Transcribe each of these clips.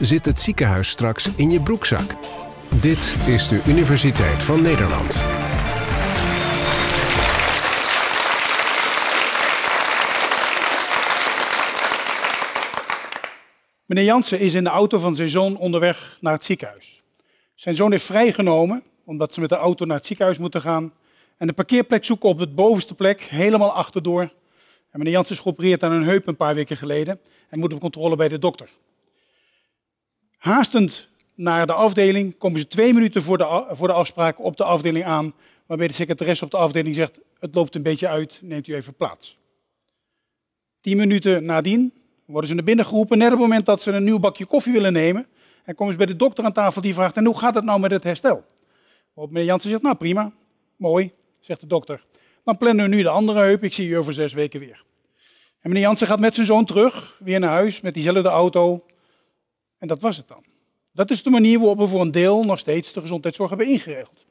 zit het ziekenhuis straks in je broekzak. Dit is de Universiteit van Nederland. Meneer Jansen is in de auto van zijn zoon onderweg naar het ziekenhuis. Zijn zoon is vrijgenomen omdat ze met de auto naar het ziekenhuis moeten gaan. En de parkeerplek zoeken op de bovenste plek, helemaal achterdoor. En meneer Jansen is geopereerd aan een heup een paar weken geleden en moet op controle bij de dokter. Haastend naar de afdeling komen ze twee minuten voor de, voor de afspraak op de afdeling aan, waarbij de secretaresse op de afdeling zegt, het loopt een beetje uit, neemt u even plaats. Tien minuten nadien worden ze naar binnen geroepen, net op het moment dat ze een nieuw bakje koffie willen nemen. En komen ze bij de dokter aan tafel die vraagt, en hoe gaat het nou met het herstel? Waarop meneer Jansen zegt, nou prima, mooi, zegt de dokter. Dan plannen we nu de andere heup, ik zie u over zes weken weer. En meneer Jansen gaat met zijn zoon terug, weer naar huis, met diezelfde auto, en dat was het dan. Dat is de manier waarop we voor een deel nog steeds de gezondheidszorg hebben ingeregeld.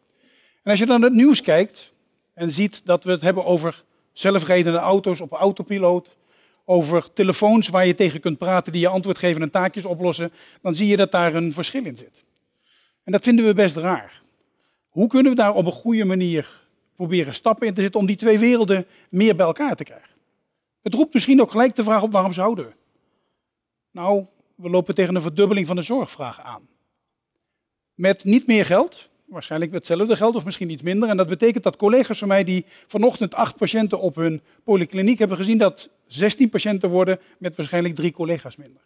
En als je dan het nieuws kijkt en ziet dat we het hebben over zelfrijdende auto's op autopiloot, over telefoons waar je tegen kunt praten die je antwoord geven en taakjes oplossen, dan zie je dat daar een verschil in zit. En dat vinden we best raar. Hoe kunnen we daar op een goede manier proberen stappen in te zetten om die twee werelden meer bij elkaar te krijgen? Het roept misschien ook gelijk de vraag op waarom zouden we? Nou, we lopen tegen een verdubbeling van de zorgvraag aan. Met niet meer geld, waarschijnlijk hetzelfde geld of misschien iets minder. En dat betekent dat collega's van mij die vanochtend acht patiënten op hun polykliniek hebben gezien, dat 16 patiënten worden met waarschijnlijk drie collega's minder.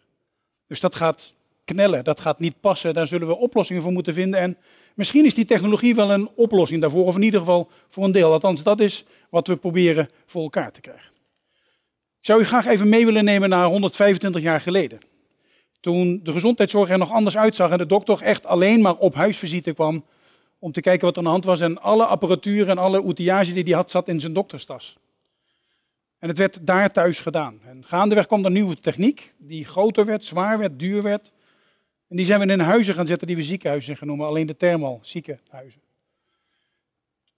Dus dat gaat knellen, dat gaat niet passen, daar zullen we oplossingen voor moeten vinden. En misschien is die technologie wel een oplossing daarvoor, of in ieder geval voor een deel. Althans, dat is wat we proberen voor elkaar te krijgen. Ik zou u graag even mee willen nemen naar 125 jaar geleden. Toen de gezondheidszorg er nog anders uitzag en de dokter echt alleen maar op huisvisite kwam om te kijken wat er aan de hand was. En alle apparatuur en alle outillage die hij had zat in zijn dokterstas. En het werd daar thuis gedaan. En gaandeweg kwam er nieuwe techniek, die groter werd, zwaar werd, duur werd. En die zijn we in huizen gaan zetten die we ziekenhuizen gaan alleen de thermal ziekenhuizen.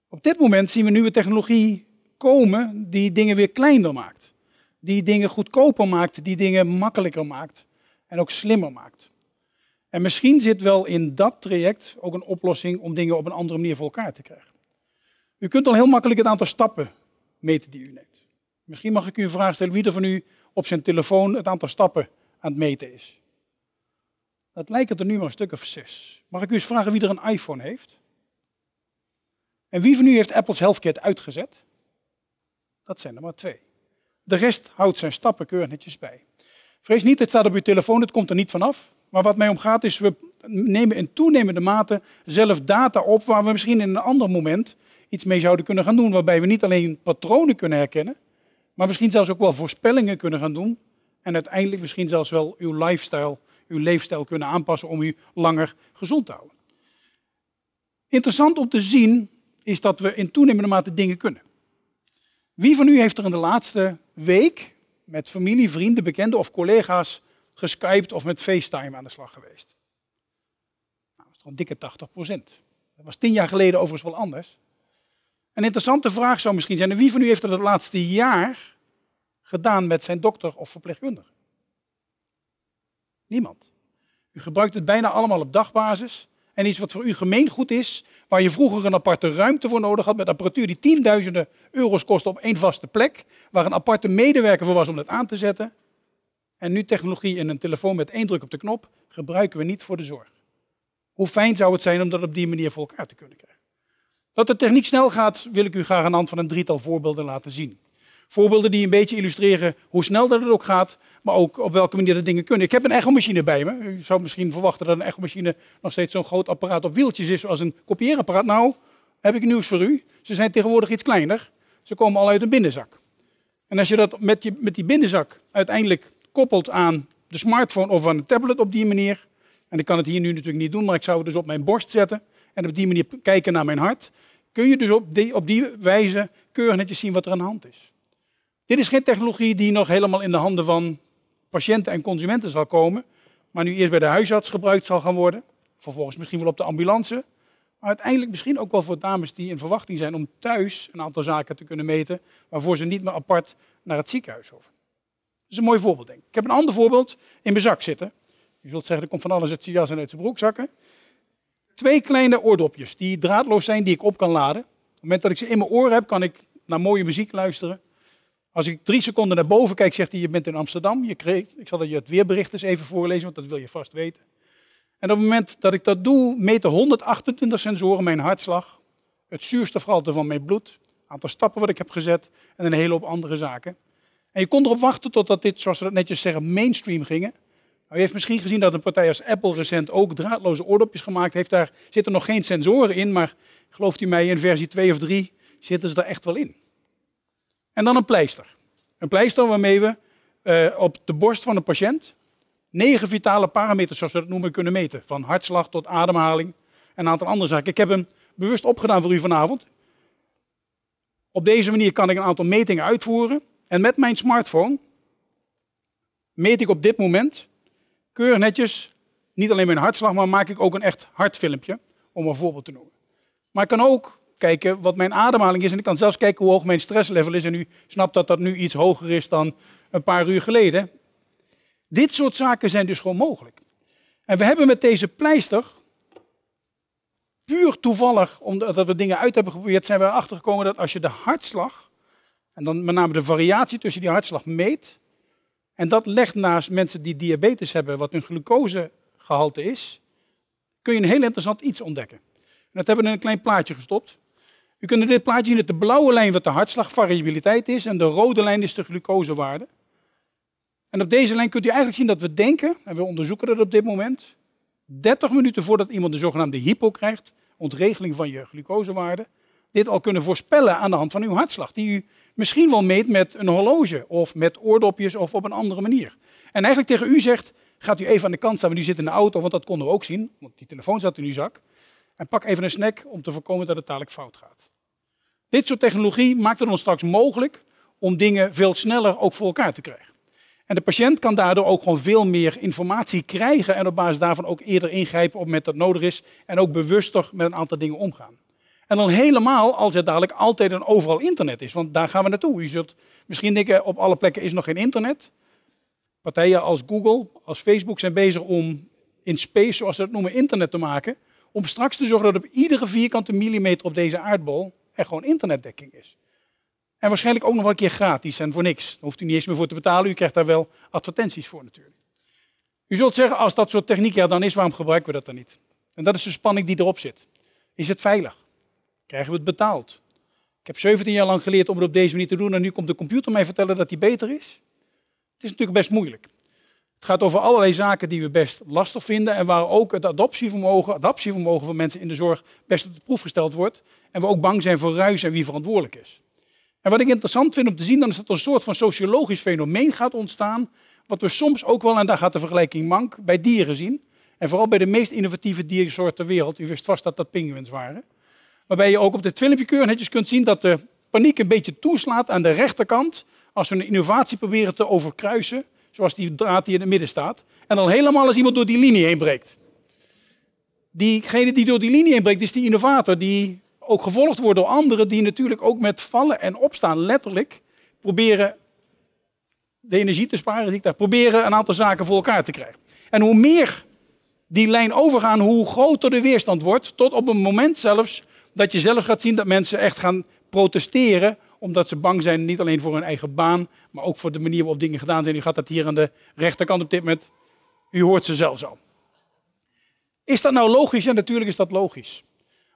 Op dit moment zien we nieuwe technologie komen die dingen weer kleiner maakt. Die dingen goedkoper maakt, die dingen makkelijker maakt en ook slimmer maakt. En misschien zit wel in dat traject ook een oplossing om dingen op een andere manier voor elkaar te krijgen. U kunt al heel makkelijk het aantal stappen meten die u neemt. Misschien mag ik u een vraag stellen wie er van u op zijn telefoon het aantal stappen aan het meten is. Dat lijkt er nu maar een stuk of zes. Mag ik u eens vragen wie er een iPhone heeft? En wie van u heeft Apple's Healthkit uitgezet? Dat zijn er maar twee. De rest houdt zijn stappen netjes bij. Vrees niet, het staat op uw telefoon, het komt er niet vanaf. Maar wat mij omgaat is, we nemen in toenemende mate zelf data op waar we misschien in een ander moment iets mee zouden kunnen gaan doen. Waarbij we niet alleen patronen kunnen herkennen, maar misschien zelfs ook wel voorspellingen kunnen gaan doen. En uiteindelijk misschien zelfs wel uw lifestyle, uw leefstijl kunnen aanpassen om u langer gezond te houden. Interessant om te zien is dat we in toenemende mate dingen kunnen. Wie van u heeft er in de laatste week met familie, vrienden, bekenden of collega's geskypt of met FaceTime aan de slag geweest. Nou, dat is toch een dikke 80 procent. Dat was tien jaar geleden overigens wel anders. Een interessante vraag zou misschien zijn, wie van u heeft dat het laatste jaar gedaan met zijn dokter of verpleegkundige? Niemand. U gebruikt het bijna allemaal op dagbasis en iets wat voor u gemeengoed is, waar je vroeger een aparte ruimte voor nodig had met apparatuur die tienduizenden euro's kostte op één vaste plek, waar een aparte medewerker voor was om dat aan te zetten. En nu technologie in een telefoon met één druk op de knop gebruiken we niet voor de zorg. Hoe fijn zou het zijn om dat op die manier voor elkaar te kunnen krijgen? Dat de techniek snel gaat, wil ik u graag aan de hand van een drietal voorbeelden laten zien. Voorbeelden die een beetje illustreren hoe snel dat het ook gaat, maar ook op welke manier dat dingen kunnen. Ik heb een echomachine bij me. U zou misschien verwachten dat een echomachine nog steeds zo'n groot apparaat op wieltjes is zoals een kopieerapparaat. Nou, heb ik nieuws voor u. Ze zijn tegenwoordig iets kleiner. Ze komen al uit een binnenzak. En als je dat met, je, met die binnenzak uiteindelijk koppelt aan de smartphone of aan de tablet op die manier. En ik kan het hier nu natuurlijk niet doen, maar ik zou het dus op mijn borst zetten. En op die manier kijken naar mijn hart. Kun je dus op die, op die wijze keurig netjes zien wat er aan de hand is. Dit is geen technologie die nog helemaal in de handen van patiënten en consumenten zal komen, maar nu eerst bij de huisarts gebruikt zal gaan worden, vervolgens misschien wel op de ambulance, maar uiteindelijk misschien ook wel voor dames die in verwachting zijn om thuis een aantal zaken te kunnen meten, waarvoor ze niet meer apart naar het ziekenhuis hoeven. Dat is een mooi voorbeeld, denk ik. Ik heb een ander voorbeeld in mijn zak zitten. Je zult zeggen, er komt van alles uit zijn jas en uit zijn broekzakken. Twee kleine oordopjes die draadloos zijn, die ik op kan laden. Op het moment dat ik ze in mijn oren heb, kan ik naar mooie muziek luisteren als ik drie seconden naar boven kijk, zegt hij, je bent in Amsterdam. Je kreeg, ik zal je het weerbericht eens even voorlezen, want dat wil je vast weten. En op het moment dat ik dat doe, meten 128 sensoren mijn hartslag, het zuurstofgehalte van mijn bloed, het aantal stappen wat ik heb gezet en een hele hoop andere zaken. En je kon erop wachten totdat dit, zoals we dat netjes zeggen, mainstream gingen. Maar u nou, heeft misschien gezien dat een partij als Apple recent ook draadloze oordopjes gemaakt heeft. Daar zitten nog geen sensoren in, maar gelooft u mij, in versie 2 of 3 zitten ze er echt wel in. En dan een pleister. Een pleister waarmee we eh, op de borst van de patiënt negen vitale parameters, zoals we dat noemen, kunnen meten. Van hartslag tot ademhaling en een aantal andere zaken. Ik heb hem bewust opgedaan voor u vanavond. Op deze manier kan ik een aantal metingen uitvoeren. En met mijn smartphone meet ik op dit moment keurig netjes niet alleen mijn hartslag, maar maak ik ook een echt hartfilmpje, om een voorbeeld te noemen. Maar ik kan ook kijken wat mijn ademhaling is. En ik kan zelfs kijken hoe hoog mijn stresslevel is. En u snapt dat dat nu iets hoger is dan een paar uur geleden. Dit soort zaken zijn dus gewoon mogelijk. En we hebben met deze pleister, puur toevallig, omdat we dingen uit hebben geprobeerd, zijn we erachter gekomen dat als je de hartslag, en dan met name de variatie tussen die hartslag meet, en dat legt naast mensen die diabetes hebben, wat hun glucosegehalte is, kun je een heel interessant iets ontdekken. En dat hebben we in een klein plaatje gestopt. U kunt in dit plaatje zien dat de blauwe lijn wat de hartslagvariabiliteit is en de rode lijn is de glucosewaarde. En op deze lijn kunt u eigenlijk zien dat we denken, en we onderzoeken dat op dit moment, 30 minuten voordat iemand de zogenaamde hypo krijgt, ontregeling van je glucosewaarde, dit al kunnen voorspellen aan de hand van uw hartslag, die u misschien wel meet met een horloge of met oordopjes of op een andere manier. En eigenlijk tegen u zegt, gaat u even aan de kant staan, want u zit in de auto, want dat konden we ook zien, want die telefoon zat in uw zak. En pak even een snack om te voorkomen dat het dadelijk fout gaat. Dit soort technologie maakt het ons straks mogelijk om dingen veel sneller ook voor elkaar te krijgen. En de patiënt kan daardoor ook gewoon veel meer informatie krijgen en op basis daarvan ook eerder ingrijpen op met dat nodig is en ook bewuster met een aantal dingen omgaan. En dan helemaal als er dadelijk altijd een overal internet is, want daar gaan we naartoe. U zult misschien denken, op alle plekken is nog geen internet. Partijen als Google, als Facebook zijn bezig om in space, zoals ze dat noemen, internet te maken. Om straks te zorgen dat op iedere vierkante millimeter op deze aardbol er gewoon internetdekking is. En waarschijnlijk ook nog wel een keer gratis en voor niks. Daar hoeft u niet eens meer voor te betalen. U krijgt daar wel advertenties voor natuurlijk. U zult zeggen, als dat soort techniek er dan is, waarom gebruiken we dat dan niet? En dat is de spanning die erop zit. Is het veilig? Krijgen we het betaald? Ik heb 17 jaar lang geleerd om het op deze manier te doen en nu komt de computer mij vertellen dat die beter is. Het is natuurlijk best moeilijk. Het gaat over allerlei zaken die we best lastig vinden en waar ook het adaptievermogen, adaptievermogen van mensen in de zorg best op de proef gesteld wordt. En we ook bang zijn voor ruis en wie verantwoordelijk is. En wat ik interessant vind om te zien, dan is dat er een soort van sociologisch fenomeen gaat ontstaan, wat we soms ook wel, en daar gaat de vergelijking mank, bij dieren zien. En vooral bij de meest innovatieve diersoorten ter wereld. U wist vast dat dat pinguïns waren. Waarbij je ook op dit filmpje netjes kunt zien dat de paniek een beetje toeslaat aan de rechterkant. Als we een innovatie proberen te overkruisen zoals die draad die in het midden staat, en al helemaal als iemand door die linie heen breekt. Diegene die door die linie heen breekt, is die innovator, die ook gevolgd wordt door anderen, die natuurlijk ook met vallen en opstaan letterlijk proberen de energie te sparen, die ik daar, proberen een aantal zaken voor elkaar te krijgen. En hoe meer die lijn overgaan, hoe groter de weerstand wordt, tot op een moment zelfs dat je zelf gaat zien dat mensen echt gaan protesteren omdat ze bang zijn, niet alleen voor hun eigen baan, maar ook voor de manier waarop dingen gedaan zijn. U gaat dat hier aan de rechterkant op dit moment. U hoort ze zelf al. Is dat nou logisch? Ja, natuurlijk is dat logisch.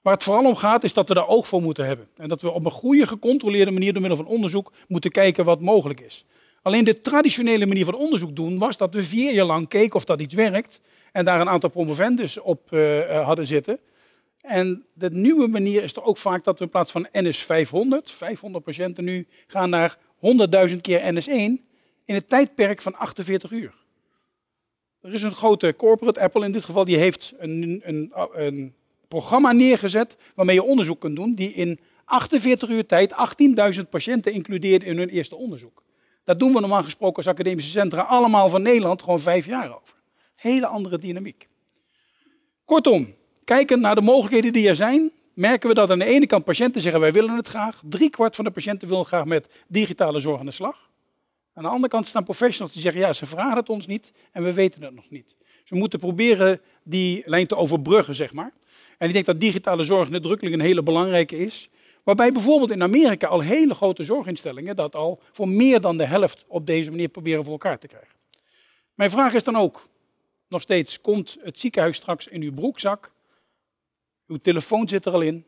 Waar het vooral om gaat, is dat we daar oog voor moeten hebben. En dat we op een goede, gecontroleerde manier door middel van onderzoek moeten kijken wat mogelijk is. Alleen de traditionele manier van onderzoek doen was dat we vier jaar lang keken of dat iets werkt. En daar een aantal promovendus op eh, eh, hadden zitten. En de nieuwe manier is er ook vaak dat we in plaats van NS 500, 500 patiënten nu, gaan naar 100.000 keer NS1 in het tijdperk van 48 uur. Er is een grote corporate, Apple in dit geval, die heeft een, een, een programma neergezet waarmee je onderzoek kunt doen, die in 48 uur tijd 18.000 patiënten includeert in hun eerste onderzoek. Dat doen we normaal gesproken als academische centra allemaal van Nederland gewoon vijf jaar over. Hele andere dynamiek. Kortom, Kijkend naar de mogelijkheden die er zijn, merken we dat aan de ene kant patiënten zeggen wij willen het graag. Drie kwart van de patiënten willen graag met digitale zorg aan de slag. Aan de andere kant staan professionals die zeggen ja, ze vragen het ons niet en we weten het nog niet. Ze we moeten proberen die lijn te overbruggen, zeg maar. En ik denk dat digitale zorg nadrukkelijk een hele belangrijke is. Waarbij bijvoorbeeld in Amerika al hele grote zorginstellingen dat al voor meer dan de helft op deze manier proberen voor elkaar te krijgen. Mijn vraag is dan ook, nog steeds, komt het ziekenhuis straks in uw broekzak uw telefoon zit er al in.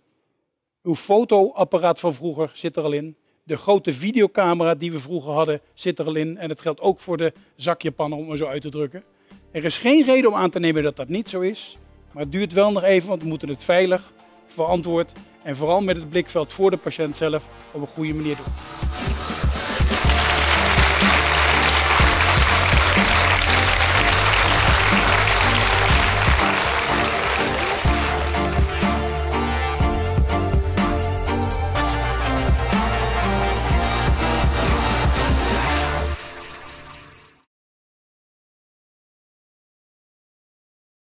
Uw fotoapparaat van vroeger zit er al in. De grote videocamera die we vroeger hadden zit er al in. En dat geldt ook voor de zakjepannen, om het zo uit te drukken. Er is geen reden om aan te nemen dat dat niet zo is. Maar het duurt wel nog even, want we moeten het veilig, verantwoord en vooral met het blikveld voor de patiënt zelf op een goede manier doen.